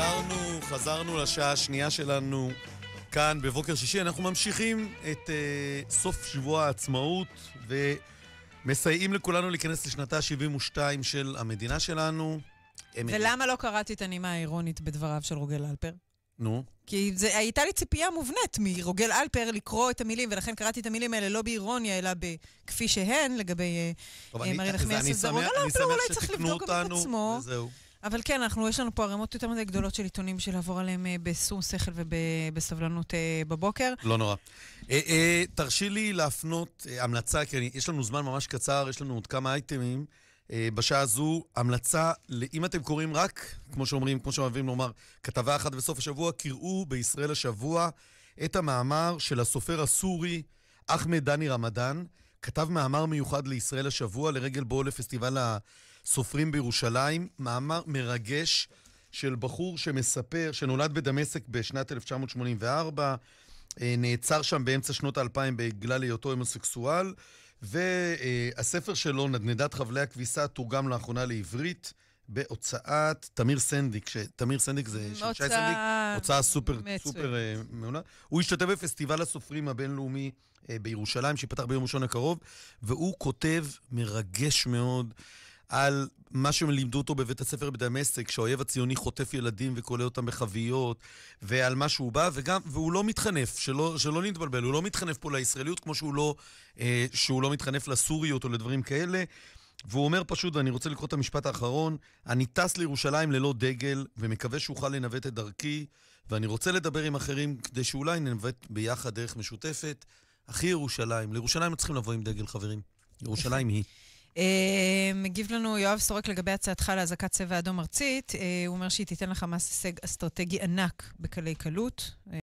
חזרנו, חזרנו לשעה השנייה שלנו כאן בבוקר שישי. אנחנו ממשיכים את uh, סוף שבוע העצמאות ומסייעים לכולנו להיכנס לשנתה ה-72 של המדינה שלנו. אמ, ולמה לא קראתי את הנימה האירונית בדבריו של רוגל אלפר? נו. כי זה, הייתה לי ציפייה מובנית מרוגל אלפר לקרוא את המילים, ולכן קראתי את המילים האלה לא באירוניה, אלא כפי שהן, לגבי אה, מרי אה, נחמיאס לזרון. לא, לא, אולי צריך לבדוק גם את עצמו. וזהו. אבל כן, אנחנו, יש לנו פה ערימות יותר מדי גדולות של עיתונים שלעבור עליהם אה, בשום שכל ובסבלנות אה, אה, בבוקר. לא נורא. תרשי לי להפנות המלצה, כי יש לנו זמן ממש קצר, יש לנו עוד כמה אייטמים. בשעה הזו, המלצה, אם אתם קוראים רק, כמו שאומרים, כמו שאוהבים לומר, כתבה אחת בסוף השבוע, קראו בישראל השבוע את המאמר של הסופר הסורי אחמד דני רמדאן. כתב מאמר מיוחד לישראל השבוע לרגל בואו לפסטיבל הסופרים בירושלים, מאמר מרגש של בחור שמספר, שנולד בדמשק בשנת 1984, אה, נעצר שם באמצע שנות האלפיים בגלל היותו הומוסקסואל, והספר שלו, נדנדת חבלי הכביסה, תורגם לאחרונה לעברית. בהוצאת תמיר סנדיק, שתמיר סנדיק זה של שי סנדיק, הוצאה סופר, סופר uh, מעולה. הוא השתתף בפסטיבל הסופרים הבינלאומי uh, בירושלים, שיפתח ביום ראשון הקרוב, והוא כותב מרגש מאוד. על מה שהם לימדו אותו בבית הספר בדמשק, שהאויב הציוני חוטף ילדים וכולא אותם בחביות, ועל מה שהוא בא, וגם, והוא לא מתחנף, שלא, שלא נתבלבל, הוא לא מתחנף פה לישראליות כמו שהוא לא, uh, שהוא לא מתחנף לסוריות או לדברים כאלה. והוא אומר פשוט, ואני רוצה לקרוא את המשפט האחרון, אני טס לירושלים ללא דגל, ומקווה שאוכל לנווט את דרכי, ואני רוצה לדבר עם אחרים כדי שאולי ננווט ביחד דרך משותפת. אחי ירושלים, לירושלים לא צריכים לבוא עם דגל, חברים. ירושלים היא. אה, מגיב לנו יואב סורק לגבי הצעתך להזעקת צבע אדום ארצית. אה, הוא אומר שהיא תיתן לחמאס הישג אסטרטגי ענק בקלי קלות. אה,